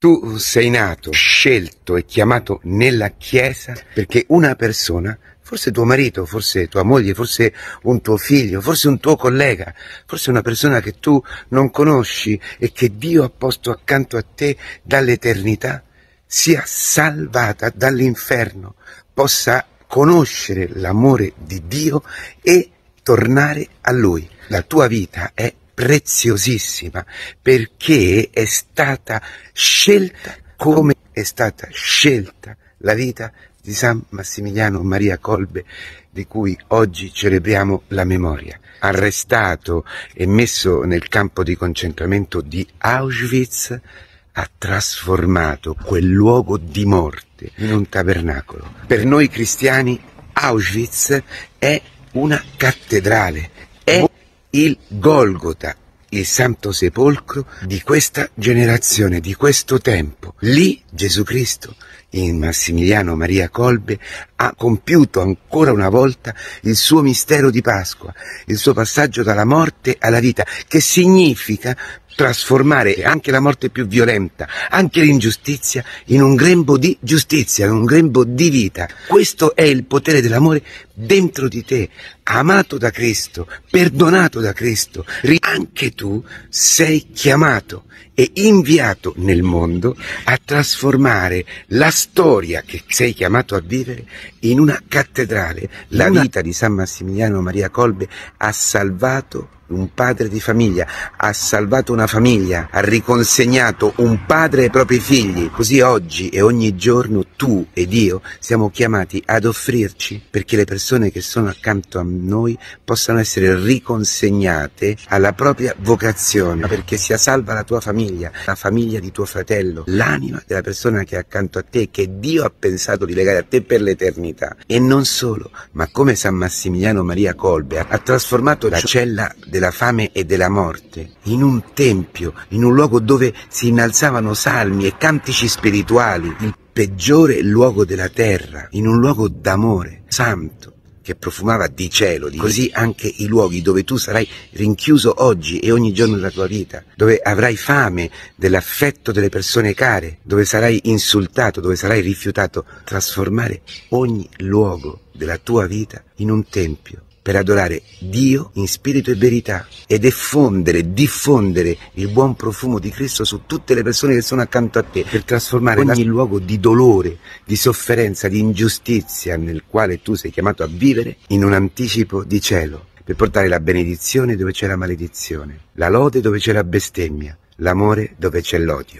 Tu sei nato, scelto e chiamato nella Chiesa perché una persona, forse tuo marito, forse tua moglie, forse un tuo figlio, forse un tuo collega, forse una persona che tu non conosci e che Dio ha posto accanto a te dall'eternità, sia salvata dall'inferno, possa conoscere l'amore di Dio e tornare a Lui. La tua vita è preziosissima perché è stata scelta come è stata scelta la vita di San Massimiliano Maria Colbe, di cui oggi celebriamo la memoria. Arrestato e messo nel campo di concentramento di Auschwitz, ha trasformato quel luogo di morte in un tabernacolo. Per noi cristiani Auschwitz è una cattedrale il Golgota, il santo sepolcro di questa generazione, di questo tempo. Lì Gesù Cristo, in Massimiliano Maria Colbe, ha compiuto ancora una volta il suo mistero di Pasqua, il suo passaggio dalla morte alla vita, che significa trasformare anche la morte più violenta, anche l'ingiustizia, in un grembo di giustizia, in un grembo di vita. Questo è il potere dell'amore dentro di te, amato da Cristo, perdonato da Cristo, anche tu sei chiamato e inviato nel mondo a trasformare la storia che sei chiamato a vivere in una cattedrale. La vita di San Massimiliano Maria Colbe ha salvato un padre di famiglia, ha salvato una famiglia, ha riconsegnato un padre ai propri figli. Così oggi e ogni giorno tu ed io siamo chiamati ad offrirci perché le persone persone che sono accanto a noi possano essere riconsegnate alla propria vocazione, perché sia salva la tua famiglia, la famiglia di tuo fratello, l'anima della persona che è accanto a te, che Dio ha pensato di legare a te per l'eternità. E non solo, ma come San Massimiliano Maria Colbe ha trasformato la cella della fame e della morte in un tempio, in un luogo dove si innalzavano salmi e cantici spirituali, il peggiore luogo della terra, in un luogo d'amore santo, che profumava di cielo, di così anche i luoghi dove tu sarai rinchiuso oggi e ogni giorno della tua vita, dove avrai fame dell'affetto delle persone care, dove sarai insultato, dove sarai rifiutato, trasformare ogni luogo della tua vita in un tempio per adorare Dio in spirito e verità ed effondere, diffondere il buon profumo di Cristo su tutte le persone che sono accanto a te, per trasformare ogni luogo di dolore, di sofferenza, di ingiustizia nel quale tu sei chiamato a vivere in un anticipo di cielo, per portare la benedizione dove c'è la maledizione, la lode dove c'è la bestemmia, l'amore dove c'è l'odio.